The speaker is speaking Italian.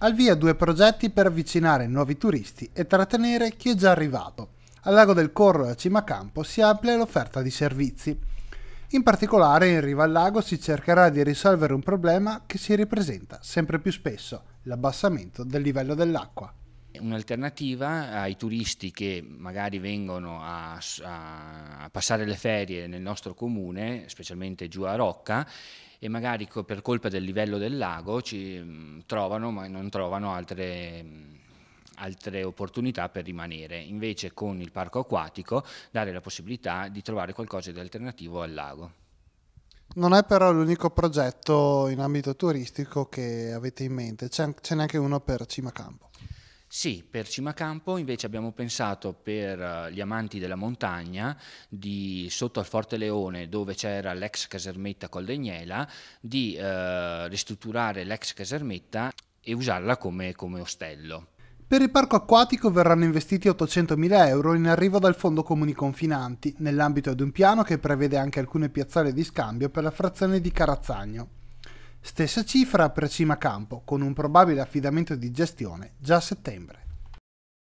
al via due progetti per avvicinare nuovi turisti e trattenere chi è già arrivato. Al lago del Corro e a Cimacampo si amplia l'offerta di servizi. In particolare in riva al lago si cercherà di risolvere un problema che si ripresenta sempre più spesso, l'abbassamento del livello dell'acqua un'alternativa ai turisti che magari vengono a, a, passare le ferie nel nostro comune, specialmente giù a Rocca, e magari per colpa del livello del lago ci mm, trovano, ma non trovano altre, mm, altre opportunità per rimanere. Invece con il parco acquatico dare la possibilità di trovare qualcosa di alternativo al lago. Non è però l'unico progetto in ambito turistico che avete in mente, ce n'è anche uno per Cima Campo. Sì, per Cimacampo invece abbiamo pensato per eh, gli amanti della montagna di sotto al Forte Leone dove c'era l'ex casermetta Coldegnela di eh, ristrutturare l'ex casermetta e usarla come, come ostello. Per il parco acquatico verranno investiti 800.000 euro in arrivo dal Fondo Comuni Confinanti, nell'ambito di un piano che prevede anche alcune piazzole di scambio per la frazione di Carazzagno. Stessa cifra per Cima Campo, con un probabile affidamento di gestione già a settembre.